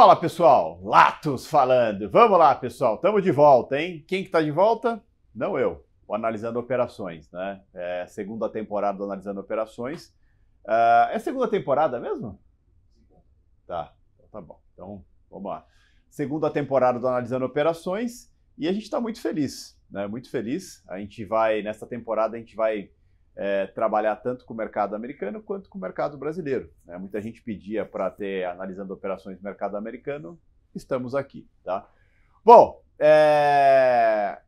Fala pessoal, Latos falando. Vamos lá, pessoal, estamos de volta, hein? Quem que tá de volta? Não eu, o Analisando Operações, né? É segunda temporada do Analisando Operações. Uh, é segunda temporada mesmo? Tá, então tá bom. Então, vamos lá. Segunda temporada do Analisando Operações e a gente está muito feliz, né? Muito feliz. A gente vai, nessa temporada, a gente vai é, trabalhar tanto com o mercado americano quanto com o mercado brasileiro. Né? Muita gente pedia para ter analisando operações do mercado americano, estamos aqui, tá? Bom, é...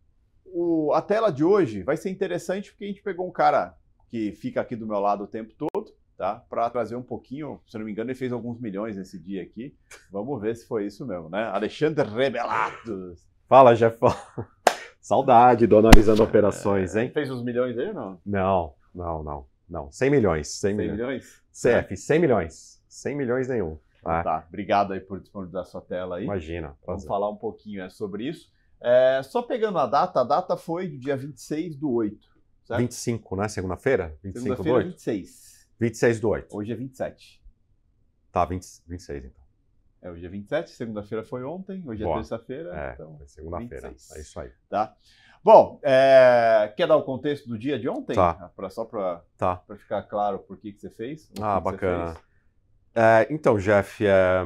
o... a tela de hoje vai ser interessante porque a gente pegou um cara que fica aqui do meu lado o tempo todo, tá? Para trazer um pouquinho, se não me engano, ele fez alguns milhões nesse dia aqui. Vamos ver se foi isso mesmo, né? Alexandre Rebelatos. Fala, Jefão. Saudade do Analisando é, Operações, hein? Fez uns milhões aí ou não? Não, não, não. Não, 100 milhões. 100, 100 milhões. milhões? CF, 100 milhões. 100 milhões nenhum. Tá. tá, obrigado aí por disponibilizar sua tela aí. Imagina. Prazer. Vamos falar um pouquinho é, sobre isso. É, só pegando a data, a data foi do dia 26 do 8, certo? 25, né? Segunda-feira? 25 Segunda do 8? 26. 26 do 8. Hoje é 27. Tá, 20, 26 então. É, hoje é 27, segunda-feira foi ontem, hoje é Boa. é terça-feira. É, então, segunda-feira, é isso aí. Tá? Bom, é, quer dar o contexto do dia de ontem? Tá. Ah, pra, só para tá. ficar claro por que, você fez? Ah, bacana. é, então, Jeff, é,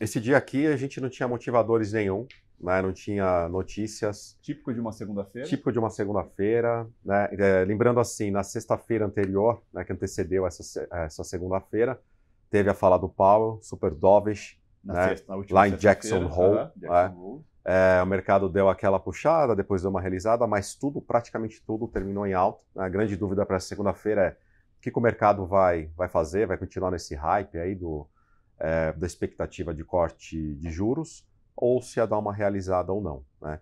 esse dia aqui a gente não tinha motivadores nenhum, né? não tinha notícias. Típico de uma segunda-feira? Típico de uma segunda-feira. Né? É, lembrando assim, na sexta-feira anterior, né, que antecedeu essa, essa segunda-feira, teve a fala do Powell, Super Dovish, né? sexta, lá em Jackson Hole. Jackson né? Hole. É, o mercado deu aquela puxada, depois deu uma realizada, mas tudo, praticamente tudo, terminou em alta. A grande dúvida para segunda-feira é o que, que, o mercado vai, vai fazer, vai continuar nesse hype aí do, é, da expectativa de corte de juros, ou se ia é dar uma realizada ou não. Né?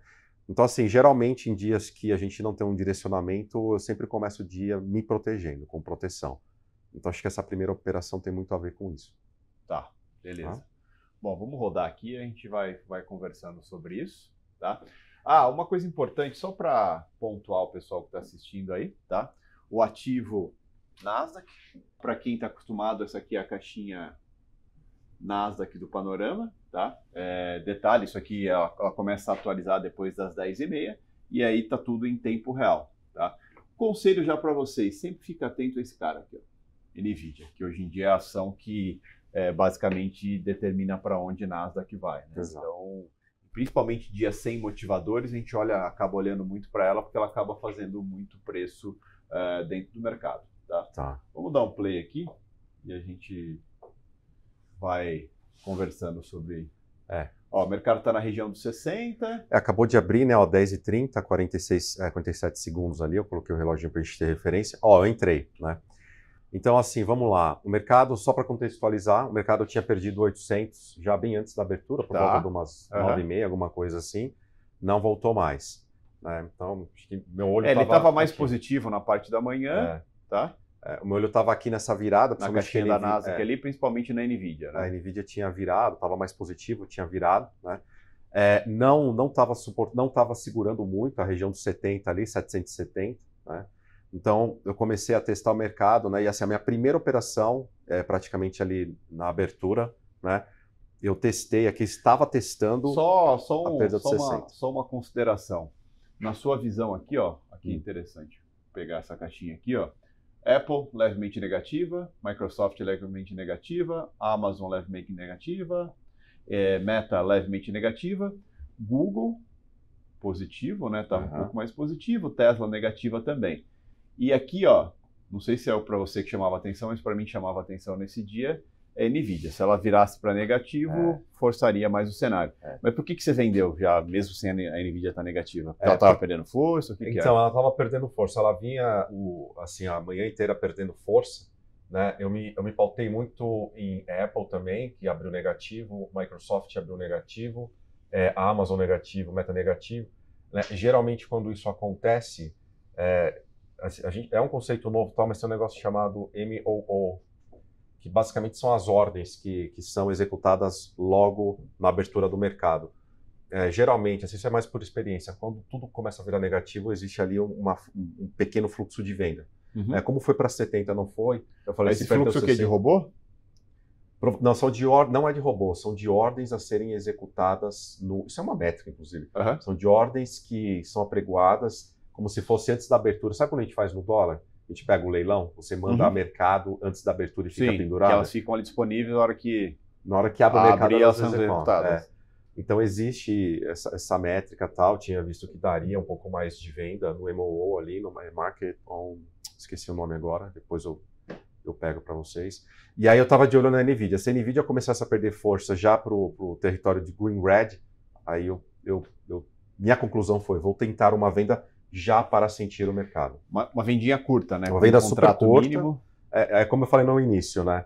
Então, assim, geralmente em dias que a gente não tem um direcionamento, eu sempre começo o dia me protegendo, com proteção. Então, acho que essa primeira operação tem muito a ver com isso. Tá, beleza. Ah? Bom, vamos rodar aqui, a gente vai, vai conversando sobre isso, tá? Ah, uma coisa importante, só para pontuar o pessoal que está assistindo aí, tá? O ativo Nasdaq, para quem está acostumado, essa aqui é a caixinha Nasdaq do Panorama, tá? É, detalhe, isso aqui ela, ela, começa a atualizar depois das 10h30 e aí tá tudo em tempo real, tá? Conselho já para vocês, sempre fica atento a esse cara aqui, ó, NVIDIA, que hoje em dia é a ação que é, basicamente determina para onde Nasdaq vai. Né? Então, principalmente dias sem motivadores, a gente olha, acaba olhando muito para ela porque ela acaba fazendo muito preço uh, dentro do mercado. Tá? tá? Vamos dar um play aqui e a gente vai conversando sobre. É. Ó, o mercado está na região dos 60. É, acabou de abrir, né? Ó, 10h30, 46, é, 47 segundos ali. Eu coloquei o reloginho para a gente ter referência. Ó, eu entrei, né? Então, assim, vamos lá. O mercado, só para contextualizar, o mercado tinha perdido 800 já bem antes da abertura, por tá. volta de umas uhum. 9 alguma coisa assim. Não voltou mais. Né? Então, acho que meu olho é, Ele estava mais aqui. positivo na parte da manhã, é. tá? É, o meu olho estava aqui nessa virada. Na caixinha da NASA, é, que ali, principalmente na NVIDIA. Né? A NVIDIA tinha virado, estava mais positivo, tinha virado, né? É, não não estava não segurando muito a região dos 70 ali, 770, né? Então, eu comecei a testar o mercado, né? E assim, a minha primeira operação, é, praticamente ali na abertura, né? Eu testei aqui, estava testando só, só um, a perda de 60. Uma, só uma consideração. Na sua visão aqui, ó, aqui é hum. interessante pegar essa caixinha aqui, ó. Apple levemente negativa, Microsoft levemente negativa, Amazon levemente negativa, é, Meta levemente negativa, Google positivo, né? Tá uhum. um pouco mais positivo, Tesla negativa também. E aqui, ó, não sei se é para você que chamava atenção, mas para mim chamava atenção nesse dia, é a Nvidia. Se ela virasse para negativo, é. forçaria mais o cenário. É. Mas por que, que você vendeu já, mesmo sem a Nvidia estar tá negativa? Porque é, ela estava perdendo força? É? então, que ela estava perdendo força. Ela vinha o, assim, a manhã inteira perdendo força. Né? Eu, me, eu me pautei muito em Apple também, que abriu negativo, Microsoft abriu negativo, é, Amazon negativo, Meta negativo. Né? Geralmente, quando isso acontece, é, Assim, a gente, é um conceito novo, tal, mas tem um negócio chamado MOO, que basicamente são as ordens que, que são executadas logo na abertura do mercado. É, geralmente, assim, isso é mais por experiência, quando tudo começa a virar negativo, existe ali uma, um pequeno fluxo de venda. Uhum. É, como foi para 70, não foi? Eu falei, Esse fluxo o quê? De robô? Não, são de or... não é de robô, são de ordens a serem executadas no. Isso é uma métrica, inclusive. Uhum. São de ordens que são apregoadas como se fosse antes da abertura. Sabe quando a gente faz no dólar? A gente pega o leilão, você manda uhum. a mercado antes da abertura e Sim, fica pendurada. elas ficam ali disponíveis na hora que. Na hora que abre o mercado, elas são executadas. É. Então existe essa, essa, métrica tal, tinha visto que daria um pouco mais de venda no MOO ali, no Market On, então, esqueci o nome agora, depois eu, eu pego para vocês. E aí eu estava de olho na NVIDIA. Se a NVIDIA começasse a perder força já para o território de Green Red, aí eu, eu, eu, minha conclusão foi, vou tentar uma venda já para sentir o mercado. Uma, uma vendinha curta, né? Uma venda um super curta. Mínimo. É, é, como eu falei no início, né?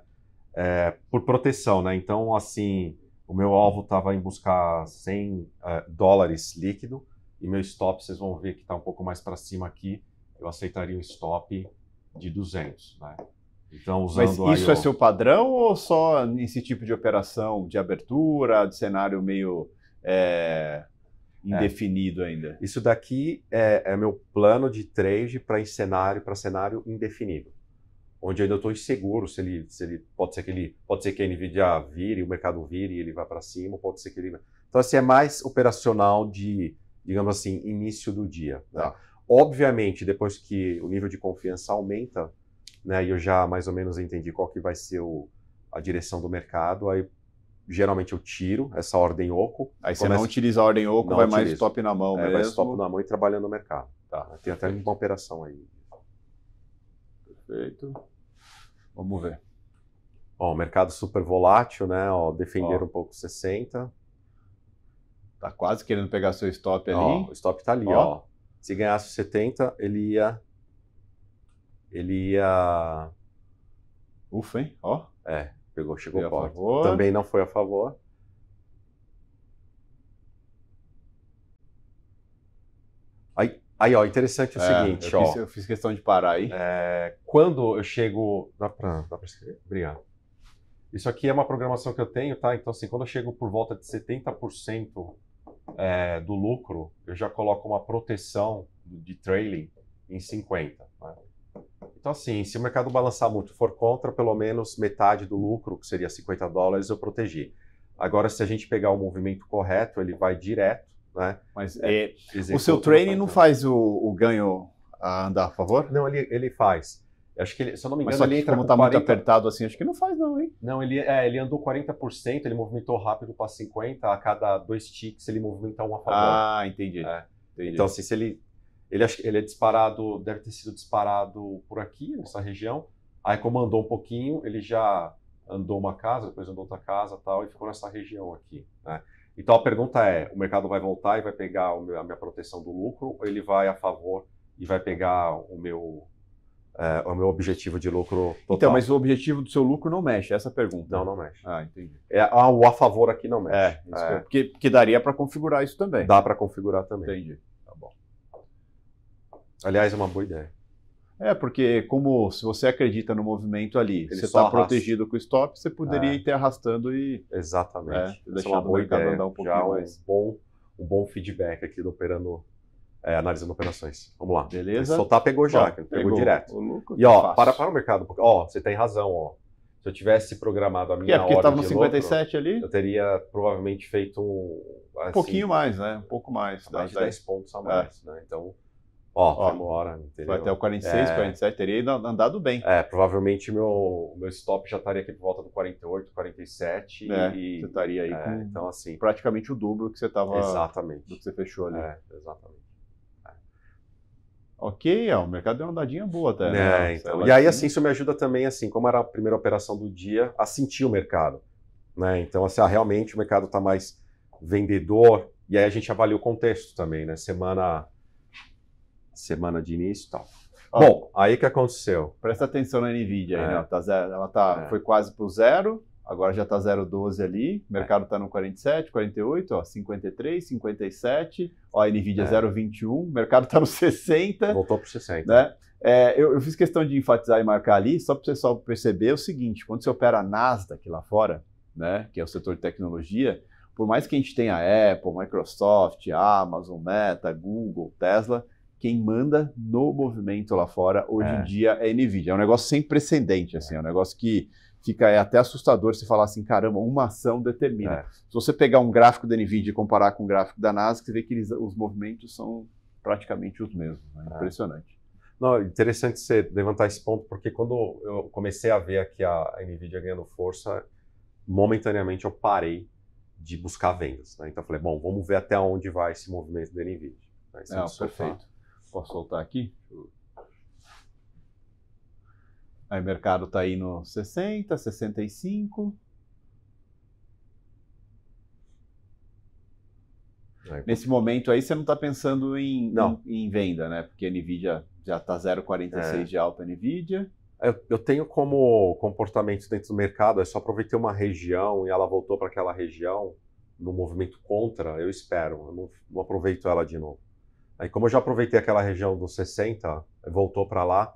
É, por proteção, né? Então, assim, o meu alvo estava em buscar 100 é, dólares líquido e meu stop, vocês vão ver que está um pouco mais para cima aqui, eu aceitaria um stop de 200, né? Então, usando Mas isso é seu padrão ou só nesse tipo de operação de abertura, de cenário meio é, é. indefinido é. ainda. Isso daqui é, é, meu plano de trade para cenário para cenário indefinido, onde eu ainda estou inseguro se ele, se ele pode ser que ele pode ser que a Nvidia vire, o mercado vire e ele vá para cima, pode ser que ele então assim é mais operacional de digamos assim início do dia. Né? Tá. Obviamente depois que o nível de confiança aumenta, né, e eu já mais ou menos entendi qual que vai ser o, a direção do mercado, aí geralmente eu tiro essa ordem oco. Aí você começa... não utiliza a ordem oco, não vai utilizo. mais stop na mão é, mesmo. Vai stop na mão e trabalhando no mercado. Tá. tá Tem até uma operação aí. Perfeito. Vamos ver. Ó, mercado super volátil, né? Ó, defender um pouco 60. Tá quase querendo pegar seu stop ali. Ó, o stop tá ali, ó. ó. Se ganhasse 70, ele ia. Ele ia. Ufa, hein? Ó. É. Pegou, chegou foi forte. Favor. Também não foi a favor. Aí, aí ó, interessante é, o seguinte, eu ó. Fiz, eu fiz questão de parar aí. É, quando eu chego. Dá pra, dá pra escrever? Obrigado. Isso aqui é uma programação que eu tenho, tá? Então, assim, quando eu chego por volta de 70% é, do lucro, eu já coloco uma proteção de trailing em 50%. Né? Então, assim, se o mercado balançar muito for contra, pelo menos metade do lucro, que seria 50 dólares, eu protegi. Agora, se a gente pegar o movimento correto, ele vai direto, né? Mas é, é o seu training não faz o, o, ganho a andar a favor? Não, ele, ele faz. Acho que ele, se eu não me engano, Mas só que ele entra como está 40... muito apertado assim, acho que não faz não, hein? Não, ele, é, ele andou 40%, ele movimentou rápido para 50%, a cada dois ticks ele movimenta um. a favor. Ah, entendi. É. entendi. Então, assim, se ele ele, ele é disparado, deve ter sido disparado por aqui, nessa região. Aí como andou um pouquinho, ele já andou uma casa, depois andou outra casa tal, e ficou nessa região aqui. Né? Então a pergunta é: o mercado vai voltar e vai pegar meu, a minha proteção do lucro, ou ele vai a favor e vai pegar o meu, é, o meu objetivo de lucro total? Então, mas o objetivo do seu lucro não mexe, essa é pergunta. Não, não mexe. Ah, entendi. É, ah, o a favor aqui não mexe. É, é. Que, porque daria para configurar isso também. Dá para configurar também. Entendi. Aliás, é uma boa ideia. É, porque como se você acredita no movimento ali, Ele você está protegido com o stop, você poderia é. ir arrastando e... Exatamente. É, né, deixar é uma boa ideia, andar um pouquinho já um Bom, um bom feedback aqui do operando, é, analisando operações. Vamos lá. Beleza. Soltar pegou já, pegou, pegou direto. Louco, e ó, fácil. para, para o mercado, porque, ó, você tem razão, ó. Se eu tivesse programado a é, minha é, porque hora no 57 lucro, ali. Eu teria provavelmente feito um... Assim, um pouquinho mais, né? Um pouco mais. Mais dá, de 10 pontos a é. mais, né? Então... Ó, ó entendeu? Foi até o 46, é, 47, teria andado bem. É, provavelmente meu, meu stop já estaria aqui por volta do 48, 47 é, e... Você estaria aí é, com então, assim, praticamente o dobro que você estava... Exatamente. Do que você fechou ali. É, exatamente. É. Ok, ó, o mercado deu uma andadinha boa até. Né? É, então, e aí, assim, isso me ajuda também, assim, como era a primeira operação do dia, a sentir o mercado. Né? Então, assim, ah, realmente o mercado está mais vendedor, e aí a gente avalia o contexto também, né? Semana semana de início e tal. Bom, aí que aconteceu? Presta atenção na Nvidia, é. aí, ela, tá zero, ela tá, é. foi quase para o zero, agora já está 0,12 ali, o mercado está é. no 47, 48, ó, 53, 57, ó, a Nvidia é. 0,21, o mercado está no 60. Voltou para 60. Né? É, eu, eu, fiz questão de enfatizar e marcar ali, só para o pessoal perceber o seguinte, quando você opera a Nasdaq lá fora, né, que é o setor de tecnologia, por mais que a gente tenha Apple, Microsoft, Amazon, Meta, Google, Tesla, quem manda no movimento lá fora hoje é. em dia é a Nvidia. É um negócio sem precedente, assim, é um negócio que fica é até assustador se falar assim, caramba, uma ação determina. É. Se você pegar um gráfico da Nvidia e comparar com o um gráfico da NASA, você vê que eles, os movimentos são praticamente os mesmos. Né? É. Impressionante. Não, é interessante você levantar esse ponto, porque quando eu comecei a ver aqui a Nvidia ganhando força, momentaneamente eu parei de buscar vendas. Né? Então eu falei, bom, vamos ver até onde vai esse movimento da Nvidia. Né? Não, perfeito. Posso soltar aqui? Aí o mercado está aí no 60, 65. Aí, Nesse momento aí você não está pensando em, não. Em, em, venda, né? Porque a Nvidia já está 0,46 é. de alta Nvidia. Eu, eu, tenho como comportamento dentro do mercado, é só aproveitar uma região e ela voltou para aquela região no movimento contra, eu espero, eu não, não aproveito ela de novo. Aí, como eu já aproveitei aquela região dos 60, voltou para lá,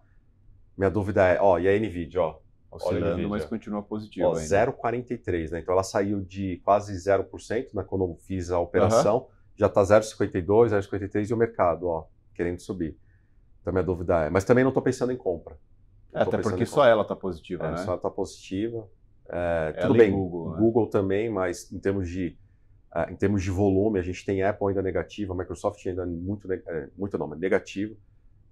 minha dúvida é, ó, e a NVIDIA, ó? Oscilando, mas continua positiva. 0,43, né? Então ela saiu de quase 0% né, quando eu fiz a operação, uhum. já está 0,52, 0,53 e o mercado, ó, querendo subir. Então minha dúvida é. Mas também não estou pensando em compra. É, até porque só ela está positiva, é, né? Só ela está positiva. É, é tudo bem, Google, né? Google né? também, mas em termos de Uh, em termos de volume, a gente tem Apple ainda negativa, Microsoft ainda muito, eh, muito não, negativo,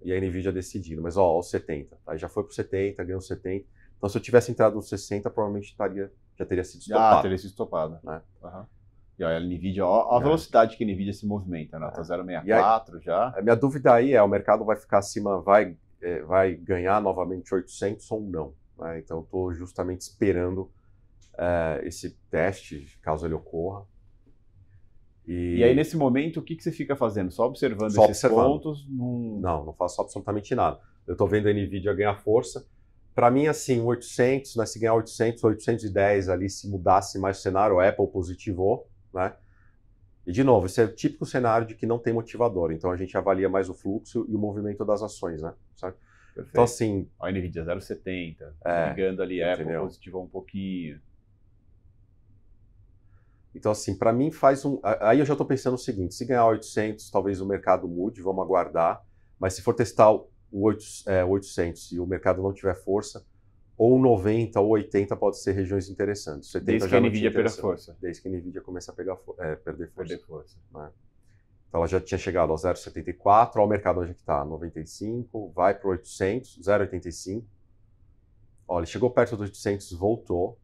e a NVIDIA decidindo. Mas, ó, os 70, Aí tá? já foi para 70, ganhou 70. Então, se eu tivesse entrado nos 60, provavelmente estaria, já teria sido estopado. Já teria sido estopado. Né? Uhum. E a NVIDIA, ó, a é. velocidade que a NVIDIA se movimenta, né? Tá 0,64 é. já. A minha dúvida aí é, o mercado vai ficar acima, vai, é, vai ganhar novamente 800 ou não? Né? Então, estou justamente esperando eh, esse teste, caso ele ocorra, e... e aí, nesse momento, o que, que você fica fazendo? Só observando só esses observando. pontos? Num... Não, não faço absolutamente nada. Eu estou vendo a NVIDIA ganhar força. Para mim, assim, 800, né, se ganhar 800, 810 ali, se mudasse mais o cenário, o Apple positivou, né? E, de novo, esse é o típico cenário de que não tem motivador. Então, a gente avalia mais o fluxo e o movimento das ações, né? Então, Perfeito. Então, assim... A NVIDIA 0,70, é, ligando ali, Apple positivou um pouquinho. Então, assim, para mim faz um. Aí eu já estou pensando o seguinte: se ganhar 800, talvez o mercado mude, vamos aguardar. Mas se for testar o 8, é, 800 e o mercado não tiver força, ou 90 ou 80 pode ser regiões interessantes. 70 Desde já que a Nvidia pega força. Desde que a Nvidia começa a pegar é, perder força. Perder força. Né? Então ela já tinha chegado ao 0,74, olha o mercado onde está, 95, vai para 800, 0,85. Olha, chegou perto dos 800, voltou,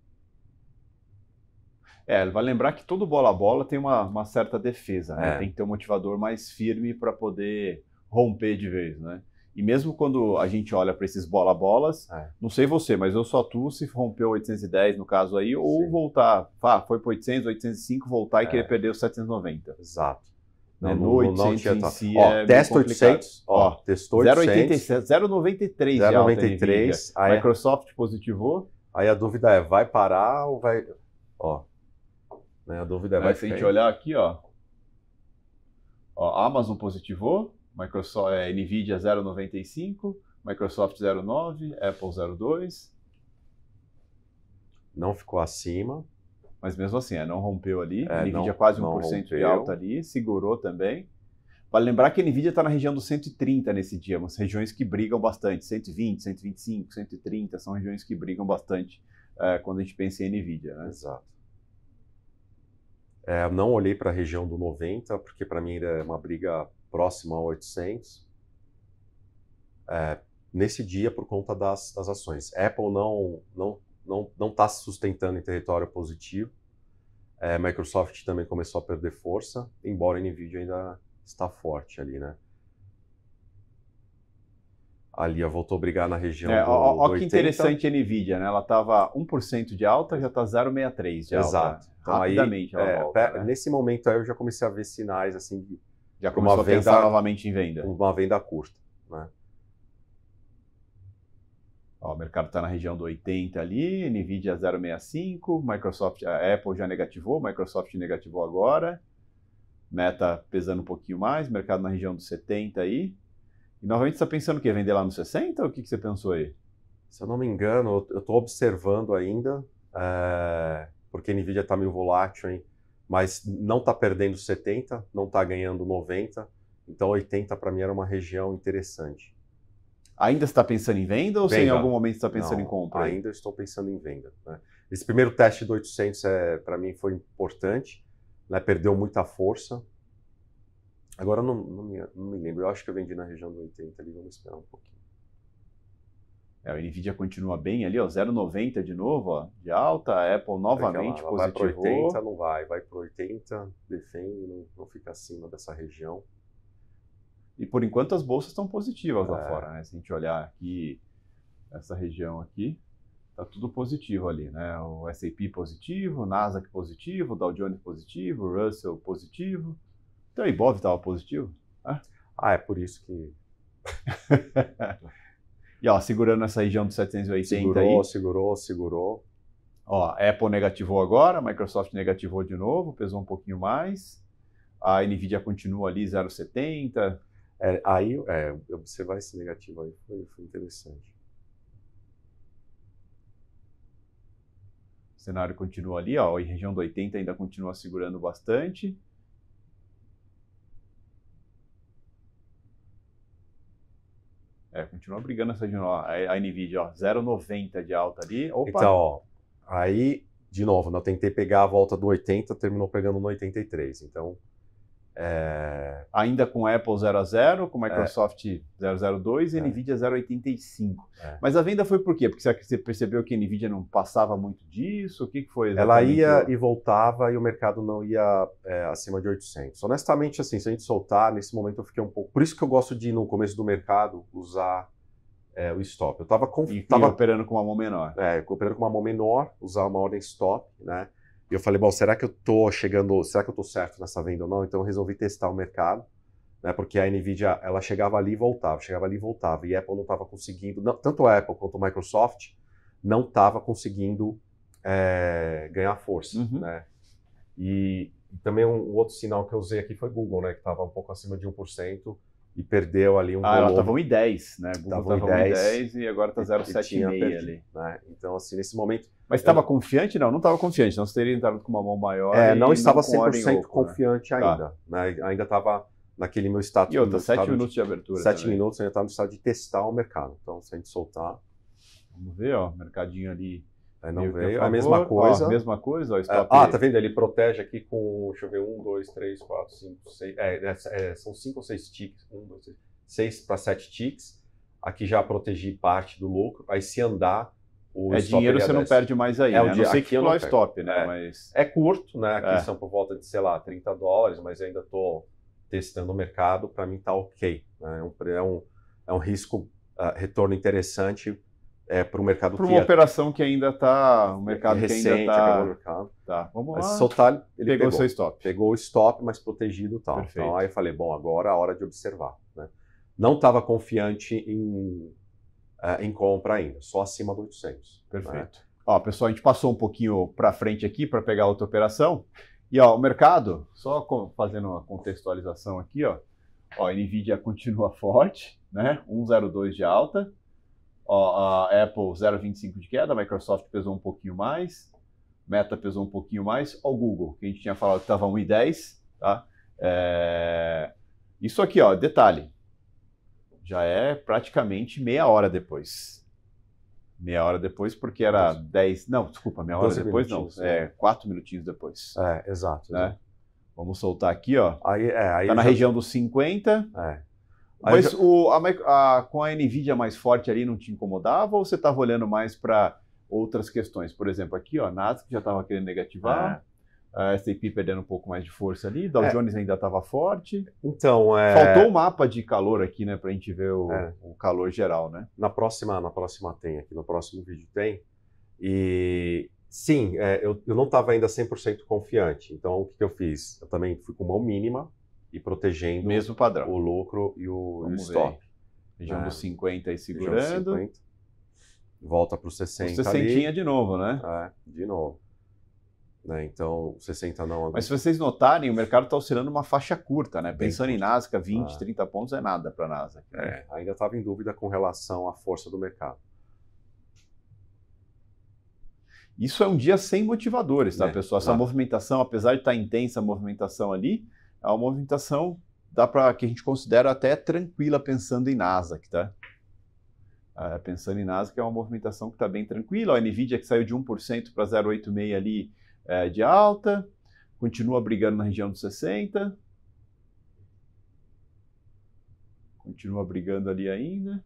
é, vai lembrar que todo bola a bola tem uma, uma certa defesa, né? é. Tem que ter um motivador mais firme para poder romper de vez, né? E mesmo quando a gente olha para esses bola-bolas, é. não sei você, mas eu só tu se rompeu 810 no caso aí, ou Sim. voltar, ah, foi para 800, 805, voltar é. e querer perder os 790. Exato. Né? Não, no, no 800 não, não si ó, é testa 800, ó, testou 800. 0,93 0,93. Aí, é- Microsoft positivou. Aí a dúvida é, vai parar ou vai... Ó, né? A dúvida é, né, vai Se a gente olhar aqui, ó, ó Amazon positivou, Microsoft, é, NVIDIA 0,95, Microsoft 0,9, Apple 0,2. Não ficou acima. Mas mesmo assim, é, não rompeu ali. É, NVIDIA não, quase 1% de alta ali, segurou também. Vale lembrar que a NVIDIA está na região dos 130 nesse dia, umas regiões que brigam bastante, 120, 125, 130, são regiões que brigam bastante é, quando a gente pensa em NVIDIA. Né? Exato. É, não olhei para a região do 90, porque para mim é uma briga próxima ao 800. É, nesse dia, por conta das, das ações. Apple não não não não está se sustentando em território positivo. É, Microsoft também começou a perder força, embora a Nvidia ainda está forte ali, né? ali, voltou a brigar na região é, do, que interessante a NVIDIA, né? Ela estava 1% de alta, já está 0,63 de alta. Exato. Então, Rapidamente aí, é, volta, né? Nesse momento aí eu já comecei a ver sinais assim de já começou uma a venda, pensar novamente em venda. Uma venda curta, né? Ó, o mercado está na região do 80 ali, Nvidia 0,65, Microsoft, a Apple já negativou, Microsoft negativou agora, Meta pesando um pouquinho mais, mercado na região dos 70 aí. E novamente você está pensando o quê? Vender lá no 60? Ou o que, que você pensou aí? Se eu não me engano, eu estou observando ainda, é, porque a NVIDIA está meio volátil, hein? mas não está perdendo 70, não está ganhando 90, então 80 para mim era uma região interessante. Ainda está pensando em venda ou venda. em algum momento está pensando não, em compra? Ainda estou pensando em venda. Né? Esse primeiro teste do 800 é, para mim foi importante, né? perdeu muita força, Agora não, não, me, não, me, lembro, eu acho que eu vendi na região do 80 ali, vamos esperar um pouquinho. É, o Nvidia continua bem ali, ó, 0,90 de novo, ó, de alta, a Apple novamente é ela, ela positivou. Vai para 80, não vai, vai para 80, defende, não, não, fica acima dessa região. E por enquanto as bolsas estão positivas é. lá fora, né? Se a gente olhar aqui, essa região aqui, tá tudo positivo ali, né? O S&P positivo, o Nasdaq positivo, o Dow Jones positivo, o Russell positivo. Então o Ibov estava positivo? Ah. ah, é por isso que. e ó, segurando essa região dos 780 segurou, aí. Segurou, segurou, Ó, Apple negativou agora, Microsoft negativou de novo, pesou um pouquinho mais. A Nvidia continua ali 0,70. É, aí, é, observar esse negativo aí foi, foi interessante. O cenário continua ali, ó, e região do 80 ainda continua segurando bastante. É, continua brigando essa a, a NVIDIA, ó, 0,90 de alta ali. Opa. Então, ó, aí, de novo, né, eu tentei pegar a volta do 80, terminou pegando no 83. Então, é, ainda com Apple 0 a 0, com Microsoft é. 002 e é. Nvidia 085. É. Mas a venda foi por quê? Porque você percebeu que a Nvidia não passava muito disso? O que, foi? Ela ia e voltava e o mercado não ia é, acima de 800. Honestamente, assim, se a gente soltar, nesse momento eu fiquei um pouco. Por isso que eu gosto de, no começo do mercado, usar é, o stop. Eu estava conf... tava... operando com uma mão menor. É, operando com uma mão menor, usar uma ordem stop, né? E eu falei, bom, será que eu tô chegando, será que eu tô certo nessa venda ou não? Então eu resolvi testar o mercado, né? Porque a Nvidia, ela chegava ali e voltava, chegava ali e voltava, e a Apple não estava conseguindo, não, tanto a Apple quanto a Microsoft não estava conseguindo é, ganhar força, uhum. né? E, e também um, um, outro sinal que eu usei aqui foi Google, né, que estava um pouco acima de 1%, e perdeu ali um ah, volume. Ah, estava 1,10, né? Google estava 1,10 e agora está 0,7,5 ali. Né? Então, assim, nesse momento... Mas estava eu... confiante? Não, não estava confiante. Não teria entrado com uma mão maior É, não estava não 100% oco, confiante tá. né? ainda. Tá. Né? Ainda estava naquele meu status... E outra, 7 minutos de, de abertura. 7 também. minutos, ainda estava no estado de testar o mercado. Então, se a gente soltar... Vamos ver, ó, mercadinho ali... Aí não veio. A mesma coisa. a mesma coisa, ó, é, stop. Ah, tá vendo? Ele protege aqui com, deixa eu ver, um, dois, três, quatro, cinco, seis. É, é, é são cinco ou seis ticks. Um, dois, seis. Seis para sete ticks. Aqui já protegi parte do lucro. Aí se andar. O é dinheiro você não perde mais aí, é, né? Dia, não sei que não stop, né? É, mas... é curto, né? Aqui é. são por volta de, sei lá, 30 dólares, mas ainda estou testando o mercado. Para mim tá ok. Né? É, um, é, um, é um risco, uh, retorno interessante é, para o mercado Para uma operação que ainda está. O mercado recente, que ainda está. mercado. Tá, vamos lá. Mas ele pegou, pegou seu stop. Pegou o stop, mas protegido e tal. Perfeito. Então aí eu falei, bom, agora é a hora de observar. Né? Não estava confiante em, eh, em compra ainda, só acima do 800. Né? Perfeito. Né? Ó, pessoal, a gente passou um pouquinho para frente aqui para pegar outra operação. E ó, o mercado, só fazendo uma contextualização aqui, ó, ó, a Nvidia continua forte, né? 1,02 de alta, a Apple 0,25 de queda, a Microsoft pesou um pouquinho mais, Meta pesou um pouquinho mais, o Google, que a gente tinha falado que estava 1,10, tá? É... Isso aqui, ó, detalhe, já é praticamente meia hora depois. Meia hora depois, porque era 10. Não, desculpa, meia hora depois não. É, é, quatro minutinhos depois. É, exato. Né? Vamos soltar aqui, ó. Aí, é, aí tá na já... região dos 50. É. Mas o, a, a, com a NVIDIA mais forte ali não te incomodava ou você estava olhando mais para outras questões? Por exemplo, aqui, ó, a Nasdaq já estava querendo negativar, é. a S&P perdendo um pouco mais de força ali, Dow é. Jones ainda estava forte. Então, é... Faltou o um mapa de calor aqui, né, para a gente ver o, é. o, calor geral, né? Na próxima, na próxima tem aqui, no próximo vídeo tem. E sim, é, eu, eu não estava ainda 100% confiante, então o que, que eu fiz? Eu também fui com mão mínima, e protegendo Mesmo padrão. o lucro e o, o stop. Região dos 50 é. e segurando. 50. Volta para os 60. Os 60 de novo, né? É, de novo. Né? Então, 60 não. Mas se vocês notarem, o mercado está oscilando uma faixa curta, né? Pensando em Nasdaq, 20, ah. 30 pontos é nada para a Nasdaq. Né? É, ainda estava em dúvida com relação à força do mercado. Isso é um dia sem motivadores, tá, é, pessoal? Essa movimentação, apesar de estar tá intensa a movimentação ali, é uma movimentação dá para que a gente considera até tranquila pensando em Nasdaq, tá? Ah, pensando em Nasdaq é uma movimentação que está bem tranquila. A Nvidia que saiu de 1% para 0,86 ali é, de alta, continua brigando na região dos 60. Continua brigando ali ainda.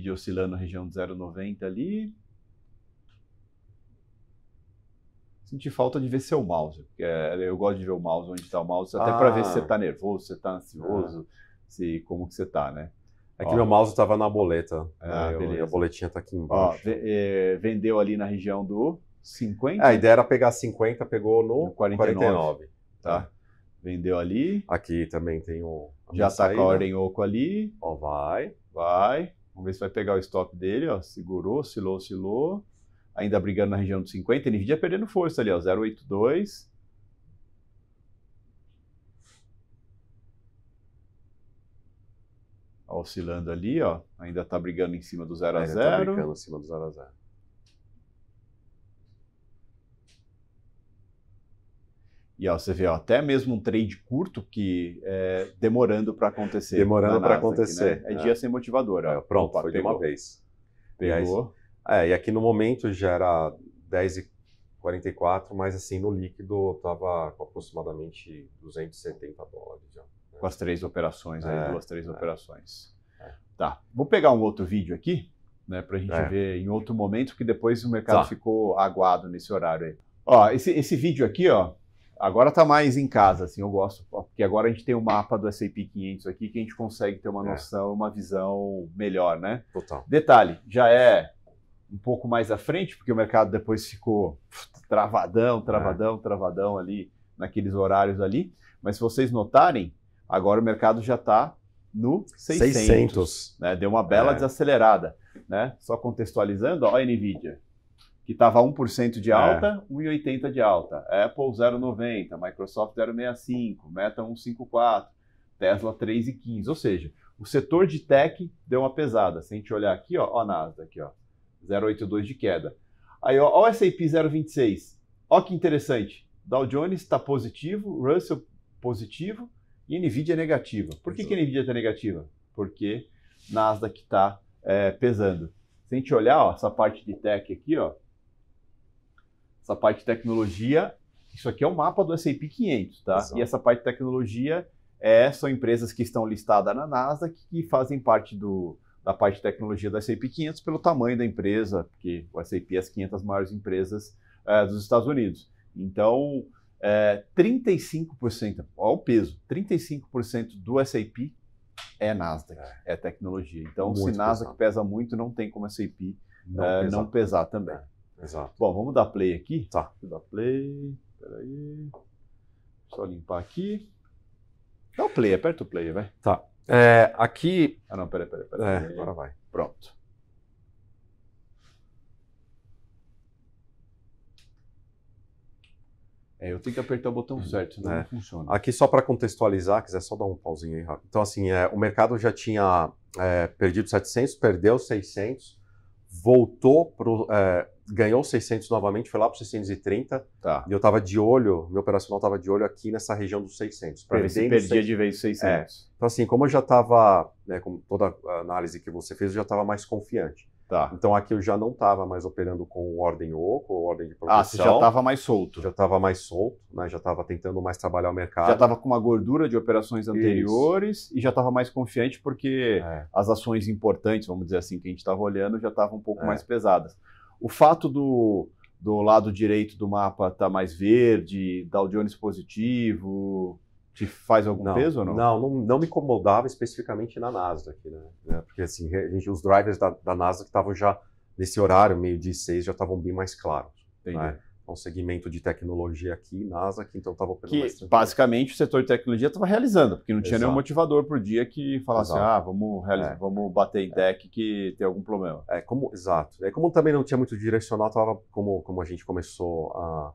vídeo oscilando na região de 0,90 ali. Senti falta de ver seu mouse, porque eh, eu gosto de ver o mouse onde está o mouse, até ah. para ver se você está ah. nervoso, se você está ansioso, ah. se como que você está, né? É que Ó. meu mouse estava na boleta. Ah, né? A boletinha está aqui embaixo. Ó, é, eh, vendeu ali na região do 50? É, a ideia era pegar 50, pegou no, no 49. 49. Tá? tá. Vendeu ali. Aqui também tem o. Já está com a né? ordem oco ali. Ó, vai. Vai. Vamos ver se vai pegar o stop dele, ó. Segurou, oscilou, oscilou. Ainda brigando na região dos 50. Nvidia perdendo força ali, ó. 082. oscilando ali, ó. Ainda está brigando em cima do 0 a 0. Ainda tá brigando em cima do 0 a 0. E ó, você vê, ó, até mesmo um trade curto que é demorando para acontecer. Demorando para acontecer. né? É, é dia sem motivador. Ó. É, pronto, Opa, foi pegou. de uma vez. Pegou. E, aí, é, e aqui no momento já era 10h44, mas assim, no líquido estava com aproximadamente 270 dólares já. Né? Com as três operações aí, é, duas, três é. operações. É. Tá, vou pegar um outro vídeo aqui, né, para a gente ver em outro momento, que depois o mercado tá. ficou aguado nesse horário aí. Ó, esse, esse vídeo aqui, ó, Agora está mais em casa, assim, eu gosto, porque agora a gente tem o um mapa do S&P 500 aqui que a gente consegue ter uma é. noção, é. uma visão melhor, né? Total. Detalhe, já é um pouco mais à frente, porque o mercado depois ficou travadão, é. travadão, é. travadão ali naqueles horários ali, mas se vocês notarem, agora o mercado já está no 600, 600. Né? Deu uma bela é. desacelerada, né? Só contextualizando, ó a Nvidia, que estava 1% de é. alta, é. 1,80 de alta. Apple 0,90, Microsoft 0,65, Meta 1,54, Tesla 3,15. Ou seja, o setor de tech deu uma pesada. Se a gente olhar aqui, ó, ó Nasdaq, ó, 0,82 de queda. Aí, ó, ó o S&P 0,26. Ó que interessante. Dow Jones está positivo, Russell positivo e Nvidia é negativa. Por que, que Nvidia está negativa? Porque Nasdaq está é, pesando. Se a gente olhar ó, essa parte de tech aqui, ó, essa parte de tecnologia, isso aqui é o um mapa do S&P 500, tá? Exato. E essa parte de tecnologia é, são empresas que estão listadas na Nasdaq que fazem parte do, da parte de tecnologia do S&P 500 pelo tamanho da empresa, porque o S&P é as 500 maiores empresas é, dos Estados Unidos. Então, é, 35%, olha o peso, 35% do S&P é Nasdaq, é, é tecnologia. Então, muito se Nasdaq pesado. pesa muito, não tem como S&P não, é, não pesar também. É. Exato. Bom, vamos dar play aqui. Tá. Vou dar play. Peraí. Só limpar aqui. Dá o play, aperta o play, vai. Tá. É, aqui. Ah, não, peraí, peraí, peraí. É, agora vai. Pronto. É, eu tenho que apertar o botão uhum. certo, né? é. não funciona. Aqui, só para contextualizar, quiser só dar um pauzinho aí rápido. Então, assim, é, o mercado já tinha é, perdido 700, perdeu 600, voltou para é, ganhou 600 novamente, foi lá para 630. Tá. E eu estava de olho, meu operacional estava de olho aqui nessa região dos 600. Pra Perdi, perdia de vez 600. É. Então, assim, como eu já estava, né, toda a análise que você fez, eu já estava mais confiante. Tá. Então, aqui eu já não estava mais operando com ordem oco, ou ordem de proteção. Ah, você já estava mais solto. Já estava mais solto, né, já estava tentando mais trabalhar o mercado. Já estava com uma gordura de operações anteriores Isso. e já estava mais confiante porque é. as ações importantes, vamos dizer assim, que a gente estava olhando já estavam um pouco é. mais pesadas. O fato do, do lado direito do mapa estar tá mais verde, dar o Dionis positivo, te faz algum não, peso ou não? não? Não, não me incomodava especificamente na Nasdaq, né? É, porque assim, gente, os drivers da, da Nasdaq estavam já, nesse horário, meio-dia e seis, já estavam bem mais claros. Entendi. Né? um segmento de tecnologia aqui, NASA, que então estava operando que, Basicamente, o setor de tecnologia estava realizando, porque não tinha Exato. nenhum motivador para o dia que falasse, Exato. ah, vamos, realizar, é. vamos bater em deck é. que tem algum problema. É, como, exato. É, como também não tinha muito direcional, estava, como, como a gente começou a,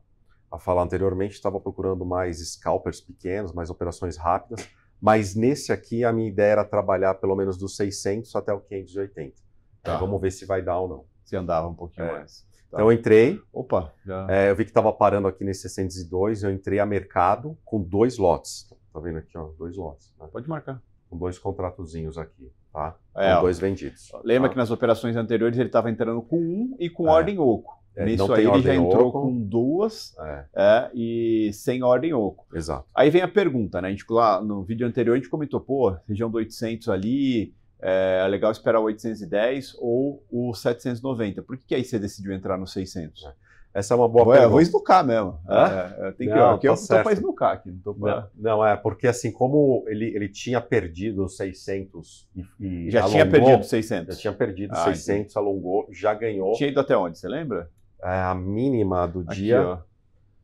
a falar anteriormente, estava procurando mais scalpers pequenos, mais operações rápidas, mas nesse aqui a minha ideia era trabalhar pelo menos dos 600 até o 580. Tá. Então, vamos ver se vai dar ou não. Se andava um pouquinho é. mais. Tá. Então eu entrei. Opa, já. É, eu vi que estava parando aqui nesse 602, eu entrei a mercado com dois lotes. Tá vendo aqui, ó? Dois lotes. Né? Pode marcar. Com dois contratozinhos aqui, tá? É, com ó, dois vendidos. Lembra tá? que nas operações anteriores ele estava entrando com um e com é. ordem oco. É, Nisso aí ele já entrou oco. com duas é. É, e sem ordem oco. Exato. Aí vem a pergunta, né? A gente lá no vídeo anterior a gente comentou, pô, região do 800 ali, é, é legal esperar o 810 ou o 790. Por que, que aí você decidiu entrar no 600? É. Essa é uma boa Ué, pergunta. Vou esnucar mesmo. É? é, tem que, não, aqui tá eu estou para esnucar. Aqui, não, pra... não, não, é porque assim como ele, ele tinha perdido os 600 e, e Já alongou, tinha perdido 600? Já tinha perdido ah, 600, entendi. alongou, já ganhou. Tinha ido até onde, você lembra? É, a mínima do aqui, dia... Ó.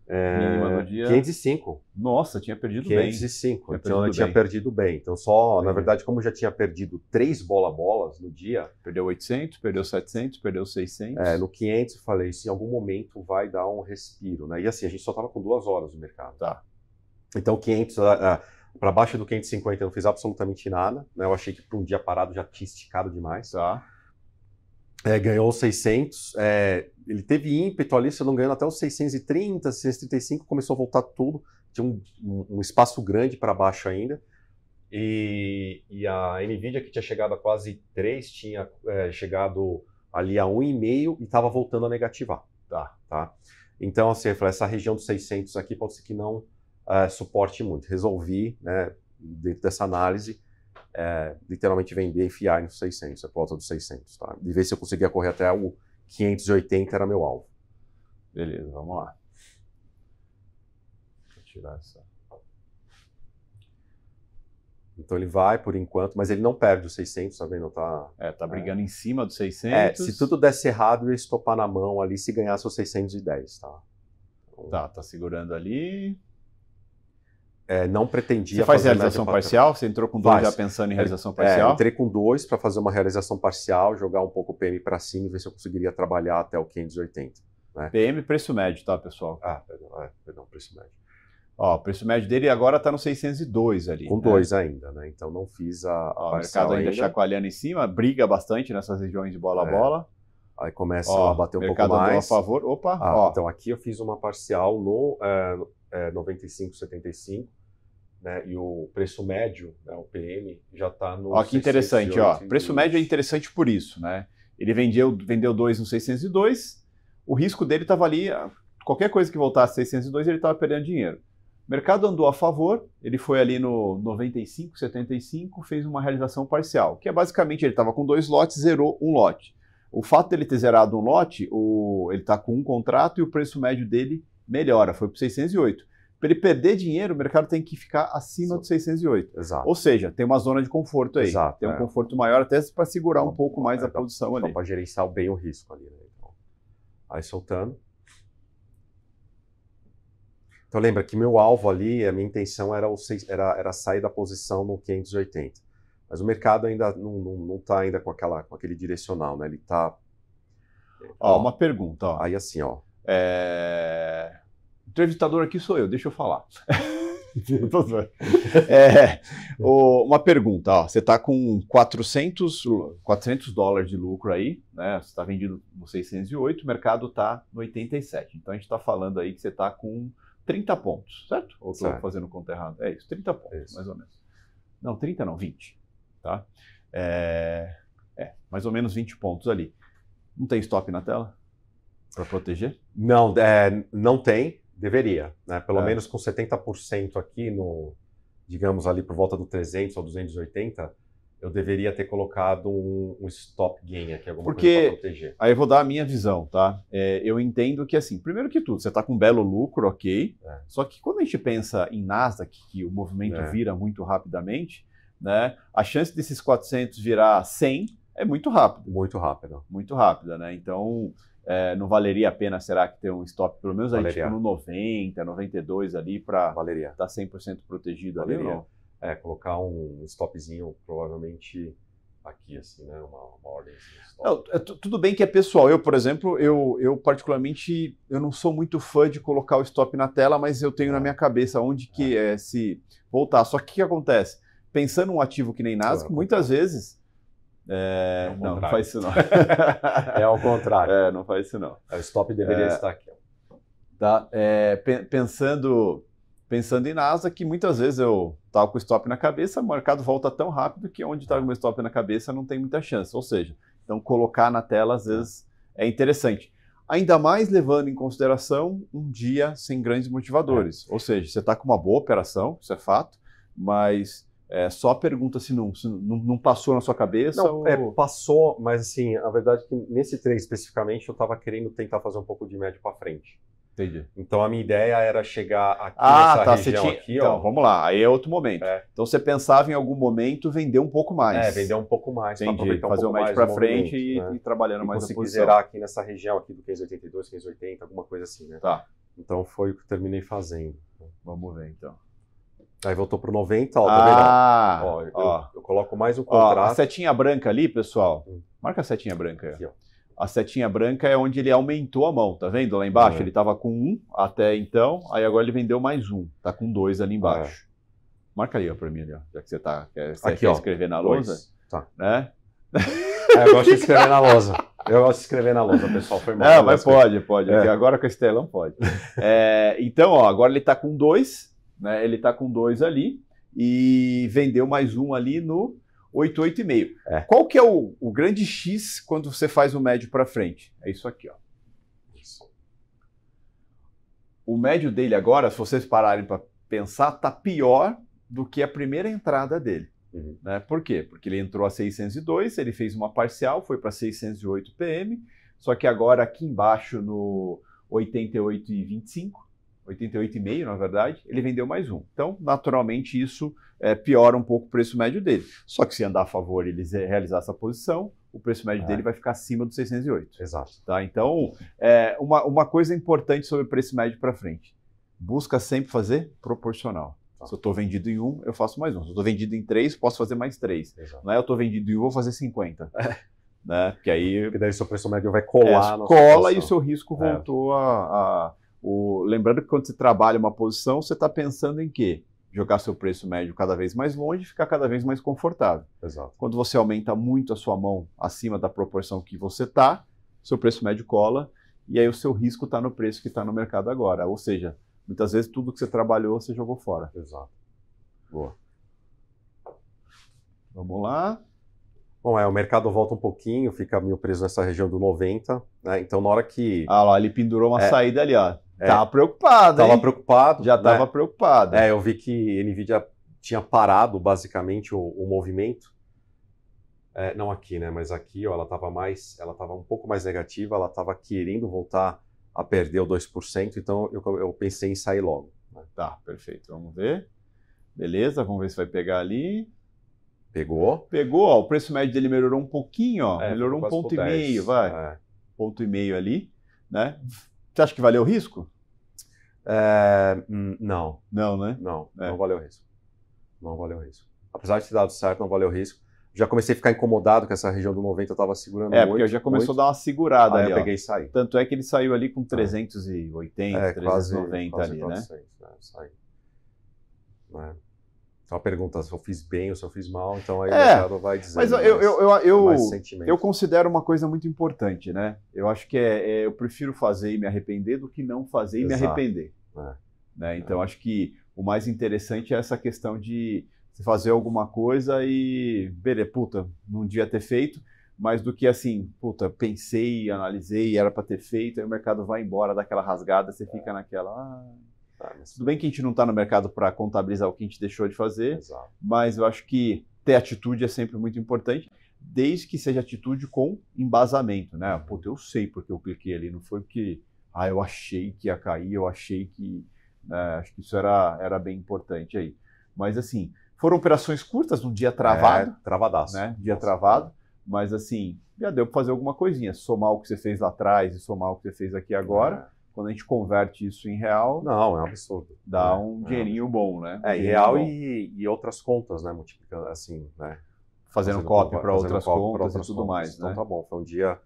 É, mínima do dia? 505. Nossa, tinha perdido 505. bem. 505, então eu tinha perdido bem. Então só, Entendi. na verdade, como eu já tinha perdido três bola-bolas no dia... Perdeu 800, perdeu 700, perdeu 600. É, no 500 eu falei, se em algum momento vai dar um respiro, né? E assim, a gente só estava com duas horas no mercado. Tá. Então 500, para baixo do 550 eu não fiz absolutamente nada, né? Eu achei que para um dia parado já tinha esticado demais. Tá é, ganhou os 600, é, ele teve ímpeto ali, se não ganhando até os 630, 635, começou a voltar tudo, tinha um, um espaço grande para baixo ainda. E, e, a Nvidia, que tinha chegado a quase 3, tinha é, chegado ali a 1,5 e estava voltando a negativar. Tá, tá? Então, assim, eu falei, essa região dos 600 aqui pode ser que não é, suporte muito. Resolvi, né, dentro dessa análise, é, literalmente vender, e enfiar nos 600, a por volta dos 600, tá? E ver se eu conseguia correr até o 580 era meu alvo. Beleza, vamos lá. Vou tirar essa. Então ele vai por enquanto, mas ele não perde os 600, tá vendo? Tá, é, tá é. brigando é. em cima dos 600. É, se tudo desse errado, eu ia estopar na mão ali se ganhasse os 610, tá? Então, tá, tá segurando ali é, não pretendia. Você faz realização parcial? Você entrou com dois faz. já pensando em é, realização parcial? É, entrei com dois para fazer uma realização parcial, jogar um pouco o PM para cima e ver se eu conseguiria trabalhar até o 580. Né? PM, preço médio, tá, pessoal? Ah, perdão, é, perdão preço médio. Ó, o preço médio dele agora está no 602 ali. Com né? dois ainda, né? Então não fiz a. o mercado ainda, ainda chacoalhando em cima, briga bastante nessas regiões de bola a é. bola. Aí começa ó, a bater um pouco mais. a favor, opa. Ah, então aqui eu fiz uma parcial no é, é, 95, né, e o preço médio, né, o PM, já está no. Olha que interessante, ó. Preço médio é interessante por isso, né? Ele vendeu, vendeu dois no 602, o risco dele estava ali, ah, qualquer coisa que voltasse 602, ele estava perdendo dinheiro. O mercado andou a favor, ele foi ali no 95, 75, fez uma realização parcial, que é basicamente ele estava com dois lotes, zerou um lote. O fato dele ter zerado um lote, o, ele está com um contrato e o preço médio dele melhora, foi para 608. Para ele perder dinheiro, o mercado tem que ficar acima Sim. 608. Exato. Ou seja, tem uma zona de conforto aí. Exato, tem um é. conforto maior até para segurar então, um pouco mais é, a produção então, ali. Para gerenciar bem o risco ali. Né? Então, aí soltando. Então lembra que meu alvo ali, a minha intenção era, o, era, era sair da posição no 580. Mas o mercado ainda não está não, não tá ainda com, aquela, com aquele direcional, né? Ele está... Ó, ó, então, uma pergunta. Ó. Aí assim, ó. É entrevistador aqui sou eu, deixa eu falar. é, o, uma pergunta, ó, você está com 400, 400 dólares de lucro aí, né? Você está vendido no 608, o mercado está no 87. Então a gente está falando aí que você está com 30 pontos, certo? Ou estou fazendo conta errada? É isso, 30 pontos, isso. mais ou menos. Não, 30 não, 20. Tá? É, é, mais ou menos 20 pontos ali. Não tem stop na tela? Para proteger? Não, é, não tem. Deveria, né? Pelo é. menos com 70% aqui no, digamos ali por volta do 300 ou 280, eu deveria ter colocado um, um stop gain aqui, alguma Porque, coisa para proteger. Aí eu vou dar a minha visão, tá? É, eu entendo que, assim, primeiro que tudo, você está com um belo lucro, ok. É. Só que quando a gente pensa em Nasdaq, que o movimento é. vira muito rapidamente, né? A chance desses 400 virar 100 é muito rápido. Muito rápido. Muito rápida, né? Então, é, não valeria a pena, será que ter um stop, pelo menos gente tipo, no 90, 92 ali, para estar tá 100% protegido valeria. ali? Né? Não? É, colocar um stopzinho, provavelmente aqui, assim, né? Uma, uma ordem. Assim, não, é, tudo bem que é pessoal. Eu, por exemplo, eu, eu particularmente eu não sou muito fã de colocar o stop na tela, mas eu tenho é. na ah. minha cabeça onde que ah. é. se voltar. Só que o que acontece? Pensando um ativo que nem Nasdaq, muitas vezes é, é não, não faz isso não. é ao contrário. É, não faz isso não. É, o stop deveria é, estar aqui. Tá, é, pensando, pensando em NASA, que muitas vezes eu estava com o stop na cabeça, o mercado volta tão rápido que onde está o meu stop na cabeça não tem muita chance. Ou seja, então colocar na tela às vezes é interessante. Ainda mais levando em consideração um dia sem grandes motivadores. É. Ou seja, você está com uma boa operação, isso é fato, mas é, só pergunta se não, se não, não, passou na sua cabeça? Não, ou... é, passou, mas assim, a verdade é que nesse trem especificamente eu estava querendo tentar fazer um pouco de médio para frente. Entendi. Então a minha ideia era chegar aqui ah, nessa tá, região tinha... aqui, então, ó. vamos lá, aí é outro momento. É. Então você pensava em algum momento vender um pouco mais. É, vender um pouco mais, para Um fazer um mais para frente e, né? e trabalhando e mais conseguir zerar aqui nessa região aqui do 582, 580, alguma coisa assim, né? Tá. Então foi o que eu terminei fazendo. Vamos ver então. Aí voltou para 90, ó, tá ah, ó, eu, ó. eu, coloco mais um contrato. Ó, a setinha branca ali, pessoal, hum. marca a setinha branca. Aqui, A setinha branca é onde ele aumentou a mão, tá vendo lá embaixo? Uhum. Ele estava com um até então, aí agora ele vendeu mais um, tá com dois ali embaixo. É. Marca aí ó, para mim, ali, ó, já que você tá, quer, você aqui, quer ó, escrever na lousa. Tá. Né? É, eu gosto de escrever na lousa. Eu gosto de escrever na lousa, pessoal. Foi mal. Não, mas pode, pode. É. Agora com esse telão pode. É, então, ó, agora ele tá com dois, né? Ele está com dois ali e vendeu mais um ali no 88,5. É. Qual que é o, o grande X quando você faz o médio para frente? É isso aqui, ó. O médio dele agora, se vocês pararem para pensar, tá pior do que a primeira entrada dele. Uhum. Né? Por quê? Porque ele entrou a 602, ele fez uma parcial, foi para 608 PM, só que agora aqui embaixo no 88,25. 88,5 na verdade, ele vendeu mais um. Então, naturalmente, isso é, piora um pouco o preço médio dele. Só que se andar a favor e ele realizar essa posição, o preço médio é. dele vai ficar acima dos 608. Exato. Tá? Então, é, uma, uma coisa importante sobre o preço médio para frente: busca sempre fazer proporcional. Tá. Se eu estou vendido em um, eu faço mais um. Se eu estou vendido em três, posso fazer mais três. Exato. Não é eu estou vendido em um, vou fazer 50. É. né? Porque aí. Porque daí seu preço médio vai colar. É, cola situação. e o seu risco é. voltou a, a o, lembrando que quando você trabalha uma posição, você está pensando em quê? Jogar seu preço médio cada vez mais longe e ficar cada vez mais confortável. Exato. Quando você aumenta muito a sua mão acima da proporção que você está, seu preço médio cola e aí o seu risco está no preço que está no mercado agora. Ou seja, muitas vezes tudo que você trabalhou você jogou fora. Exato. Boa. Vamos lá. Bom, é, o mercado volta um pouquinho, fica meio preso nessa região do 90, né? Então na hora que. Ah lá, ele pendurou uma é, saída ali, ó. É. Tava é, preocupado, Tava hein? preocupado. Já né? tava né? preocupado. É, eu vi que a NVIDIA tinha parado, basicamente, o, o movimento. É, não aqui, né? Mas aqui, ó, ela tava mais... Ela tava um pouco mais negativa, ela tava querendo voltar a perder o 2%, então eu, eu pensei em sair logo. Né? Tá, perfeito. Vamos ver. Beleza, vamos ver se vai pegar ali. Pegou. Pegou, ó, o preço médio dele melhorou um pouquinho, ó, é, melhorou um ponto e meio, vai. É. Ponto e meio ali, né? Você acha que valeu o risco? É, hum, não. Não, né? Não, é. não valeu o risco. Não valeu o risco. Apesar de ter dado certo, não valeu o risco. Já comecei a ficar incomodado com essa região do 90, eu estava segurando É, porque porque já começou a dar uma segurada. Aí eu peguei e saí. Tanto é que ele saiu ali com 380, é, 390 é, quase, ali, quase né? 400, né? Saí. É. Então a pergunta se eu fiz bem ou se eu fiz mal, então aí é, o mercado vai dizer. Mas eu, eu, eu, eu, eu considero uma coisa muito importante, né? Eu acho que é, é eu prefiro fazer e me arrepender do que não fazer e Exato. me arrepender. É. Né? É. Então acho que o mais interessante é essa questão de fazer alguma coisa e, beleza, puta, não devia ter feito, mas do que assim, puta, pensei, analisei, era para ter feito, aí o mercado vai embora daquela rasgada, você é. fica naquela. Ah, Tá, mas... Tudo bem que a gente não está no mercado para contabilizar o que a gente deixou de fazer, Exato. mas eu acho que ter atitude é sempre muito importante, desde que seja atitude com embasamento, né? Uhum. Pô, eu sei porque eu cliquei ali, não foi porque ah, eu achei que ia cair, eu achei que. Né? acho que isso era, era bem importante aí. Mas assim, foram operações curtas, um dia travado. É, travadaço. Né? Dia Nossa. travado, mas assim, já deu para fazer alguma coisinha, somar o que você fez lá atrás e somar o que você fez aqui agora. É quando a gente converte isso em real. Não, é um absurdo. Dá é, um é dinheirinho é, bom, né? Um é, real e, e, outras contas, né? Multiplicando assim, né? Fazendo, fazendo copy para outras copy contas outras e tudo contas. mais. Então né? Então tá bom, foi um dia,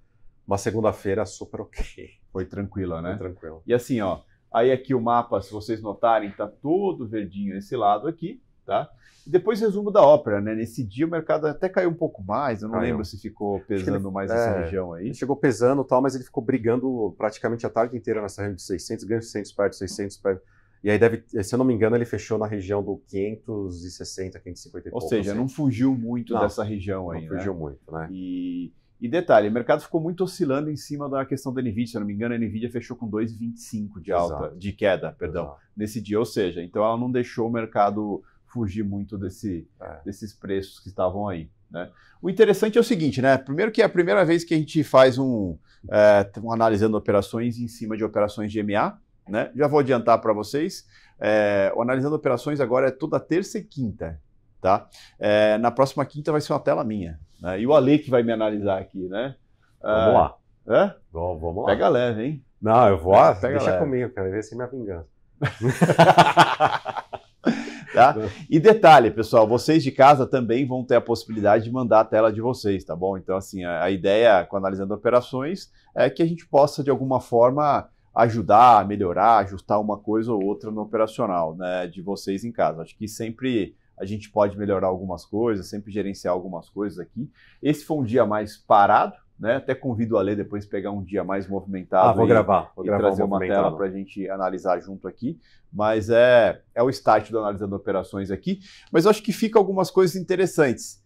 uma segunda-feira super ok. Foi tranquila, né? Foi tranquilo. E assim, ó, aí aqui o mapa, se vocês notarem, tá todo verdinho esse lado aqui. Tá? depois resumo da ópera, né? Nesse dia o mercado até caiu um pouco mais, eu não caiu. lembro se ficou pesando ele, mais nessa é, região aí. chegou pesando tal, mas ele ficou brigando praticamente a tarde inteira nessa região de 600, ganhou 600 perto, 600 perto. E aí deve, se eu não me engano, ele fechou na região do 560, 550 e Ou pouco, seja, assim. não fugiu muito não, dessa região aí, Não né? fugiu muito, né? E... E detalhe, o mercado ficou muito oscilando em cima da questão da Nvidia. Se eu não me engano, a Nvidia fechou com 2,25 de alta, Exato. de queda, perdão, Exato. nesse dia. Ou seja, então ela não deixou o mercado fugir muito desse, é. desses preços que estavam aí. Né? O interessante é o seguinte, né? Primeiro que é a primeira vez que a gente faz um, é, um analisando operações em cima de operações de MA, né? Já vou adiantar para vocês. É, o analisando operações agora é toda terça e quinta, tá? É, na próxima quinta vai ser uma tela minha. Né? E o Ale que vai me analisar aqui, né? É, vamos lá. É? Bom, vamos lá. Pega leve, hein? Não, eu vou. Pega, pega deixa leve. comigo, cara. Ver se é minha vingança. Tá? E detalhe, pessoal, vocês de casa também vão ter a possibilidade de mandar a tela de vocês, tá bom? Então, assim, a, a ideia com analisando operações é que a gente possa, de alguma forma, ajudar, melhorar, ajustar uma coisa ou outra no operacional né, de vocês em casa. Acho que sempre a gente pode melhorar algumas coisas, sempre gerenciar algumas coisas aqui. Esse foi um dia mais parado, né? Até convido a ler depois pegar um dia mais movimentado. Ah, vou e, gravar. Vou e gravar trazer um uma tela para a gente analisar junto aqui. Mas é, é o start do Analisando Operações aqui. Mas eu acho que fica algumas coisas interessantes.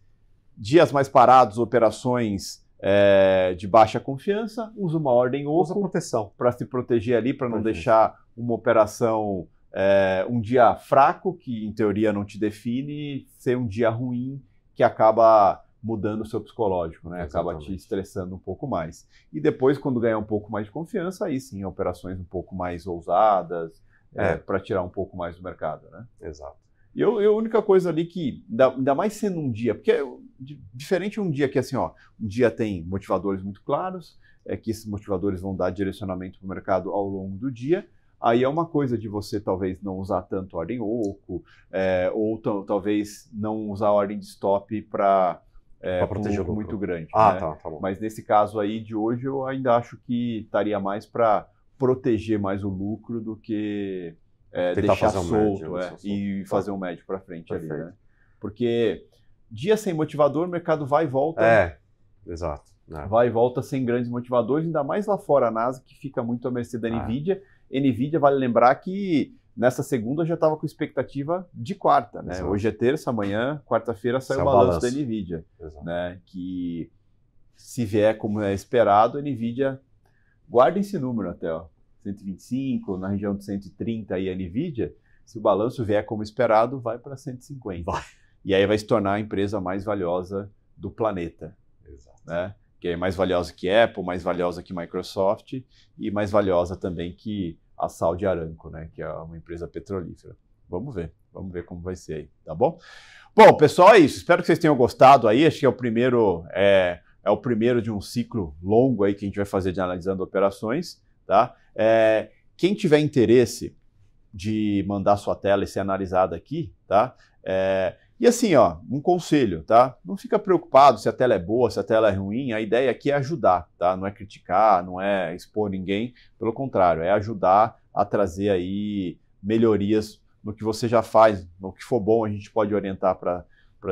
Dias mais parados, operações é, de baixa confiança, usa uma ordem ou usa proteção para se proteger ali, para não deixar uma operação é, um dia fraco que em teoria não te define, ser um dia ruim que acaba mudando o seu psicológico, né? Exatamente. Acaba te estressando um pouco mais. E depois, quando ganhar um pouco mais de confiança, aí sim, operações um pouco mais ousadas, é. é, para tirar um pouco mais do mercado, né? Exato. E eu, eu, a única coisa ali que, ainda, ainda mais sendo um dia, porque é diferente um dia que, assim, ó, um dia tem motivadores muito claros, é que esses motivadores vão dar direcionamento para o mercado ao longo do dia, aí é uma coisa de você talvez não usar tanto ordem oco, é, ou talvez não usar ordem de stop para é, proteger o muito grande. Ah, né? tá, tá bom. Mas nesse caso aí de hoje, eu ainda acho que estaria mais para proteger mais o lucro do que é, deixar solto, médio, é, solto, e fazer um médio para frente Perfeito. ali, né? Porque dia sem motivador, o mercado vai e volta. É, né? exato. Né? Vai e volta sem grandes motivadores, ainda mais lá fora a NASA, que fica muito à mercê da ah. NVIDIA. NVIDIA, vale lembrar que Nessa segunda eu já estava com expectativa de quarta, né? Exato. Hoje é terça, amanhã, quarta-feira, sai o balanço, balanço da Nvidia, Exato. né? Que se vier como é esperado, a Nvidia guarda esse número até, ó, 125, na região de 130 aí a Nvidia, se o balanço vier como esperado, vai para 150. Vai. E aí vai se tornar a empresa mais valiosa do planeta. Exato. Né? Que é mais valiosa que Apple, mais valiosa que Microsoft e mais valiosa também que a Saudi Aramco, né, que é uma empresa petrolífera. Vamos ver, vamos ver como vai ser aí, tá bom? Bom, pessoal, é isso. Espero que vocês tenham gostado aí. Acho que é o primeiro é, é o primeiro de um ciclo longo aí que a gente vai fazer de analisando operações, tá? É, quem tiver interesse de mandar sua tela e ser analisada aqui, tá? É, e assim, ó, um conselho, tá? Não fica preocupado se a tela é boa, se a tela é ruim. A ideia aqui é ajudar, tá? Não é criticar, não é expor ninguém. Pelo contrário, é ajudar a trazer aí melhorias no que você já faz. No que for bom, a gente pode orientar para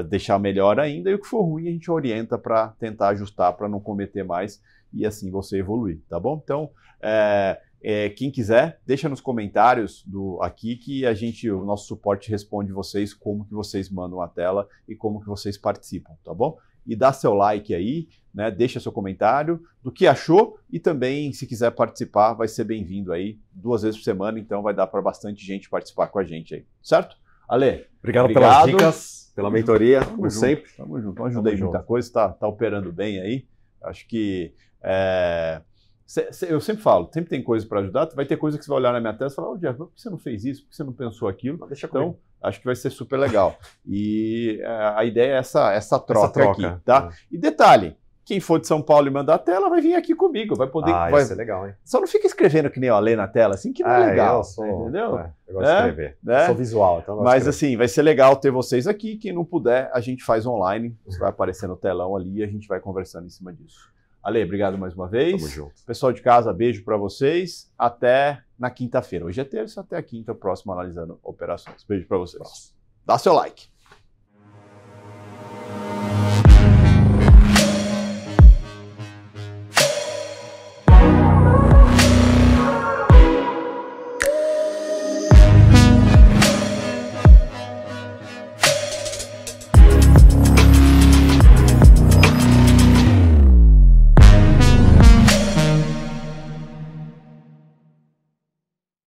deixar melhor ainda. E o que for ruim, a gente orienta para tentar ajustar, para não cometer mais e assim você evoluir, tá bom? Então, é é, quem quiser, deixa nos comentários do aqui que a gente, o nosso suporte responde vocês como que vocês mandam a tela e como que vocês participam, tá bom? E dá seu like aí, né? Deixa seu comentário do que achou e também se quiser participar, vai ser bem-vindo aí duas vezes por semana, então vai dar para bastante gente participar com a gente aí, certo? Ale, obrigado, obrigado. pelas dicas, pela mentoria, tamo como junto, sempre. Tamo junto, ajudei tamo muita junto. coisa, tá, tá operando bem aí. Acho que é, eu sempre falo, sempre tem coisa para ajudar, vai ter coisa que você vai olhar na minha tela e falar, ô oh, por que você não fez isso? Por que você não pensou aquilo? deixa então, comigo. acho que vai ser super legal. e é, a ideia é essa, essa, troca, essa troca. aqui, tá? É. E detalhe, quem for de São Paulo e mandar a tela vai vir aqui comigo, vai poder. Ah, vai... isso é legal, hein? Só não fica escrevendo que nem o Alê na tela, assim que não é, é legal. Sou... entendeu? É, eu gosto é, de escrever. Né? Sou visual, então. Mas assim, vai ser legal ter vocês aqui. Quem não puder, a gente faz online. Você uhum. vai aparecer no telão ali e a gente vai conversando em cima disso. Ale, obrigado mais uma vez. Tamo junto. Pessoal de casa, beijo para vocês. Até na quinta-feira. Hoje é terça, até a quinta, próximo Analisando Operações. Beijo para vocês. Dá seu like.